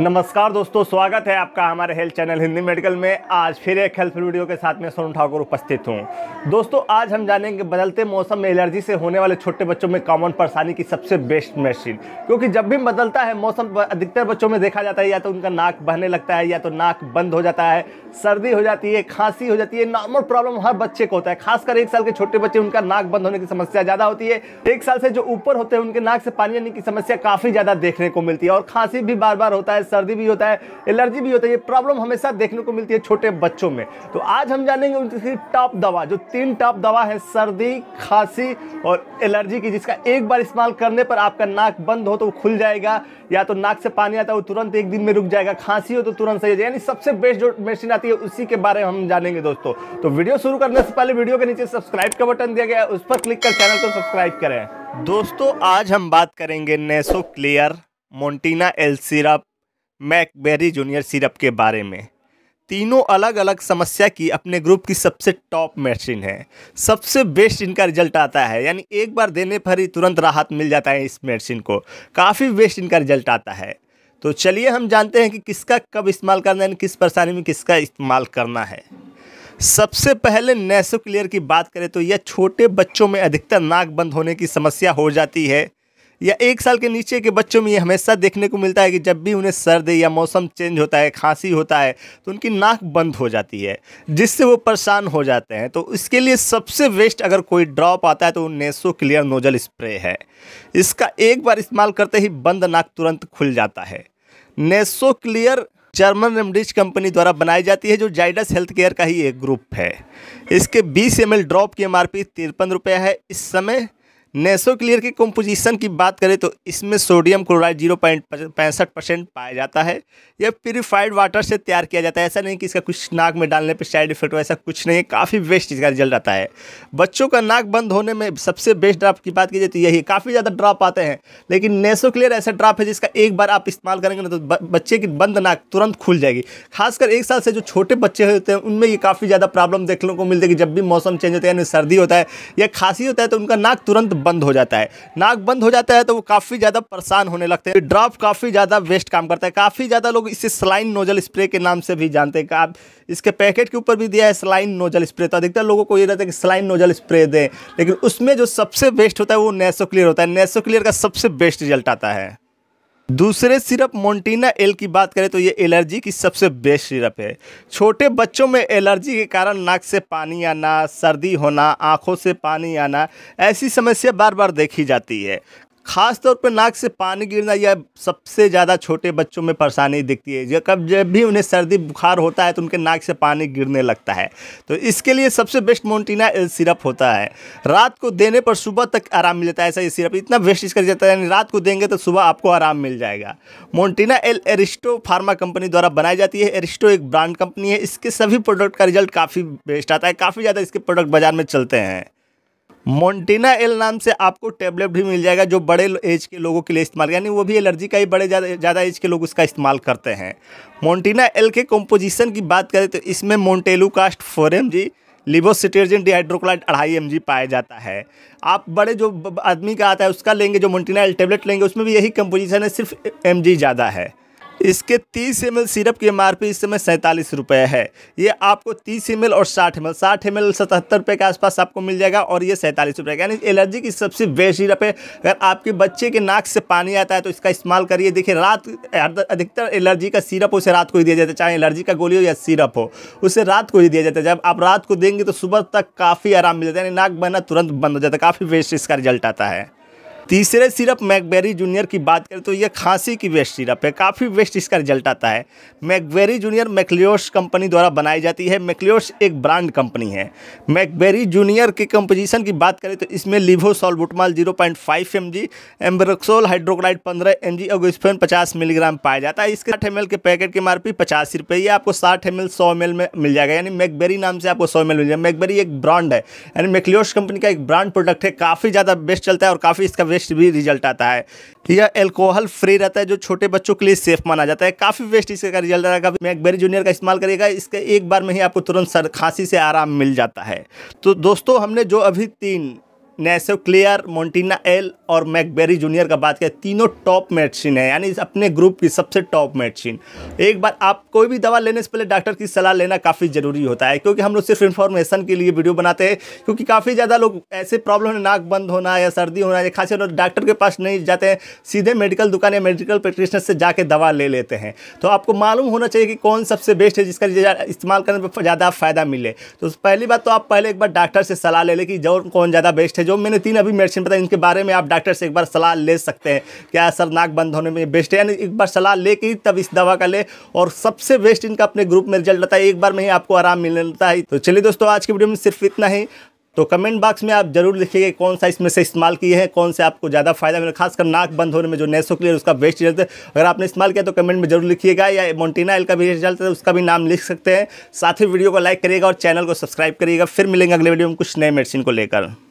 नमस्कार दोस्तों स्वागत है आपका हमारे हेल्थ चैनल हिंदी मेडिकल में आज फिर एक हेल्थ वीडियो के साथ मैं सोनू ठाकुर उपस्थित हूँ दोस्तों आज हम जानेंगे बदलते मौसम में एलर्जी से होने वाले छोटे बच्चों में कॉमन परेशानी की सबसे बेस्ट मशीन क्योंकि जब भी बदलता है मौसम अधिकतर बच्चों में देखा जाता है या तो उनका नाक बहने लगता है या तो नाक बंद हो जाता है सर्दी हो जाती है खांसी हो जाती है नॉर्मल प्रॉब्लम हर बच्चे को होता है खासकर एक साल के छोटे बच्चे उनका नाक बंद होने की समस्या ज़्यादा होती है एक साल से जो ऊपर होते हैं उनके नाक से पानी आने की समस्या काफ़ी ज़्यादा देखने को मिलती है और खांसी भी बार बार होता है सर्दी भी होता है एलर्जी भी होता है ये प्रॉब्लम हमेशा देखने को मिलती है छोटे बच्चों में तो आज हम जानेंगे उनकी टॉप दवा जो तीन टॉप दवा है सर्दी खांसी और एलर्जी की जिसका एक बार इस्तेमाल करने पर आपका नाक बंद हो तो खुल जाएगा या तो नाक से पानी आता है वो तुरंत एक दिन में रुक जाएगा खांसी हो तो तुरंत सही यानी सबसे बेस्ट जो मेडिसिन आती है उसी के बारे में हम जानेंगे दोस्तों तो वीडियो शुरू करने से पहले वीडियो के नीचे सब्सक्राइब का बटन दिया गया है उस पर क्लिक कर चैनल को सब्सक्राइब करें दोस्तों आज हम बात करेंगे Nasoclear Montina L syrup Macberry junior syrup के बारे में तीनों अलग अलग समस्या की अपने ग्रुप की सबसे टॉप मेडिसिन है सबसे बेस्ट इनका रिजल्ट आता है यानी एक बार देने पर ही तुरंत राहत मिल जाता है इस मेडिसिन को काफ़ी बेस्ट इनका रिजल्ट आता है तो चलिए हम जानते हैं कि किसका कब इस्तेमाल करना है किस परेशानी में किसका इस्तेमाल करना है सबसे पहले नेसो क्लियर की बात करें तो यह छोटे बच्चों में अधिकतर नाक बंद होने की समस्या हो जाती है या एक साल के नीचे के बच्चों में ये हमेशा देखने को मिलता है कि जब भी उन्हें सर्दी या मौसम चेंज होता है खांसी होता है तो उनकी नाक बंद हो जाती है जिससे वो परेशान हो जाते हैं तो इसके लिए सबसे बेस्ट अगर कोई ड्रॉप आता है तो नेसो क्लियर नोजल स्प्रे है इसका एक बार इस्तेमाल करते ही बंद नाक तुरंत खुल जाता है Nasoclear German Remedies company द्वारा बनाई जाती है जो जाइडस हेल्थ केयर का ही एक ग्रुप है इसके 20 एम ड्रॉप की एम आर तिरपन रुपये है इस समय नेसो क्लियर की कंपोजिशन की बात करें तो इसमें सोडियम क्लोराइड जीरो पॉइंट पैंसठ परसेंट पाया जाता है यह प्योरीफाइड वाटर से तैयार किया जाता है ऐसा नहीं कि इसका कुछ नाक में डालने पर साइड इफेक्ट हो ऐसा कुछ नहीं है काफ़ी बेस्ट इसका रिजल्ट आता है बच्चों का नाक बंद होने में सबसे बेस्ट ड्राप की बात की जाए तो यही काफ़ी ज़्यादा ड्रॉप आते हैं लेकिन नेसो क्लियर ऐसा ड्राप है जिसका एक बार आप इस्तेमाल करेंगे ना तो बच्चे की बंद नाक तुरंत खुल जाएगी खासकर एक साल से जो छोटे बच्चे होते हैं उनमें ये काफ़ी ज़्यादा प्रॉब्लम देखने को मिलती है कि जब भी मौसम चेंज होता है यानी सर्दी होता है या खांसी होता है तो उनका नाक तुरंत बंद हो जाता है नाक बंद हो जाता है तो वो काफ़ी ज़्यादा परेशान होने लगते हैं ड्रॉप काफ़ी ज़्यादा वेस्ट काम करता है काफ़ी ज़्यादा लोग इसे स्लाइन नोजल स्प्रे के नाम से भी जानते हैं आप इसके पैकेट के ऊपर भी दिया है स्लाइन नोजल स्प्रे तो अधिकतर लोगों को ये रहता है कि स्लाइन नोजल स्प्रे दें लेकिन उसमें जो सबसे बेस्ट होता है वो नेसो क्लियर होता है नेसो क्लियर का सबसे बेस्ट रिजल्ट आता है दूसरे सिरप मोन्टीना एल की बात करें तो ये एलर्जी की सबसे बेस्ट सिरप है छोटे बच्चों में एलर्जी के कारण नाक से पानी आना सर्दी होना आंखों से पानी आना ऐसी समस्या बार बार देखी जाती है खास तौर पर नाक से पानी गिरना यह सबसे ज़्यादा छोटे बच्चों में परेशानी दिखती है जब कब जब भी उन्हें सर्दी बुखार होता है तो उनके नाक से पानी गिरने लगता है तो इसके लिए सबसे बेस्ट मोन्टीना सिरप होता है रात को देने पर सुबह तक आराम मिल जाता है ऐसा ये सिरप इतना वेस्ट कर जाता है यानी रात को देंगे तो सुबह आपको आराम मिल जाएगा Montina L Aristo Pharma company द्वारा बनाई जाती है एरिस्टो एक ब्रांड कंपनी है इसके सभी प्रोडक्ट का रिजल्ट काफ़ी बेस्ट आता है काफ़ी ज़्यादा इसके प्रोडक्ट बाज़ार में चलते हैं मोन्टीना एल नाम से आपको टेबलेट भी मिल जाएगा जो बड़े एज के लोगों के लिए इस्तेमाल यानी वो भी एलर्जी का ही बड़े ज़्यादा एज के लोग उसका इस्तेमाल करते हैं मोन्टीना एल के कंपोजिशन की बात करें तो इसमें montelukast four M G levocetirizine dihydrochloride अढ़ाई एम जी पाया जाता है आप बड़े जो आदमी का आता है उसका लेंगे जो मोन्टीना एल टेबलेट लेंगे उसमें भी यही कंपोजिशन है सिर्फ एम जी ज़्यादा है इसके 30 एम सिरप की एम इस समय सैंतालीस रुपये है ये आपको 30 एम और 60 एम एल साठ एम एल सतहत्तर रुपये के आसपास आपको मिल जाएगा और ये सैंतालीस रुपये का यानी एलर्जी की सबसे बेस्ट सिरप है अगर आपके बच्चे के नाक से पानी आता है तो इसका इस्तेमाल करिए देखिए रात अधिकतर एलर्जी का सिरप उसे रात को ही दिया जाता है चाहे एलर्जी का गोली हो या सिरप हो उसे रात को ही दिया जाता है जब आप रात को देंगे तो सुबह तक काफ़ी आराम मिल जाता है यानी नाक बहना तुरंत बंद हो जाता है काफ़ी बेस्ट इसका रिजल्ट आता है तीसरे सिरप मैकबेरी जूनियर की बात करें तो ये खांसी की बेस्ट सिरप है काफ़ी बेस्ट इसका रिजल्ट आता है मैकबेरी जूनियर मैकलियोस कंपनी द्वारा बनाई जाती है मैकलियोस एक ब्रांड कंपनी है मैकबेरी जूनियर के कंपोजिशन की बात करें तो इसमें levo levosalbutamol zero point five M G ambroxol hydrochloride पंद्रह एम जी और पचास मिलीग्राम पाया जाता है इसके साठ एम के पैकेट की एम पचास रुपये ये आपको साठ एम एल सौ एम एल में मिल जाएगा यानी मैकबेरी नाम से आपको सौ एम एल मिल जाएगा मैकबेरी एक ब्रांड है यानी मैकलियोस कंपनी का एक ब्रांड प्रोडक्ट है काफ़ी ज़्यादा बेस्ट चलता है और काफ़ी इसका वेस्ट भी रिजल्ट आता है यह एल्कोहल फ्री रहता है जो छोटे बच्चों के लिए सेफ माना जाता है काफ़ी बेस्ट इसका रिजल्ट आएगा मैकबेरी जूनियर का इस्तेमाल करिएगा इसके एक बार में ही आपको तुरंत सर खांसी से आराम मिल जाता है तो दोस्तों हमने जो अभी तीन नेसो क्लियर मोन्टीना एल और मैकबेरी जूनियर का बात करें तीनों टॉप मेडिसिन है यानी अपने ग्रुप की सबसे टॉप मेडिसिन एक बार आप कोई भी दवा लेने से पहले डॉक्टर की सलाह लेना काफ़ी ज़रूरी होता है क्योंकि हम लोग सिर्फ इन्फॉर्मेशन के लिए वीडियो बनाते हैं क्योंकि काफ़ी ज़्यादा लोग ऐसे प्रॉब्लम है नाक बंद होना या सर्दी होना या खासी डॉक्टर के पास नहीं जाते हैं सीधे मेडिकल दुकान या मेडिकल प्रैक्टिशनर से जाके दवा ले लेते हैं तो आपको मालूम होना चाहिए कि कौन सबसे बेस्ट है जिसका इस्तेमाल करने पर ज़्यादा फ़ायदा मिले तो पहली बात तो आप पहले एक बार डॉक्टर से सलाह ले लें कि जो कौन ज़्यादा बेस्ट है जो मैंने तीन अभी मेडिसिन बताई इनके बारे में आप डॉक्टर से एक बार सलाह ले सकते हैं क्या सर नाक बंद होने में बेस्ट है यानी एक बार सलाह ले के तब इस दवा का ले और सबसे बेस्ट इनका अपने ग्रुप में रिजल्ट रहता है एक बार में ही आपको आराम मिलने लगता है तो चलिए दोस्तों आज की वीडियो में सिर्फ इतना ही तो कमेंट बॉक्स में आप जरूर लिखिएगा कौन सा इसमें से इस्तेमाल किए हैं कौन से आपको ज़्यादा फायदा मिला खासकर नाक बंद होने में जो नेसो क्लियर उसका बेस्ट रिजल्ट है अगर आपने इस्तेमाल किया तो कमेंट में जरूर लिखिएगा या मोन्टीना एल का भी रिजल्ट है उसका भी नाम लिख सकते हैं साथ ही वीडियो को लाइक करिएगा और चैनल को सब्सक्राइब करिएगा फिर मिलेंगे अगले वीडियो में कुछ नए मेडिसिन को लेकर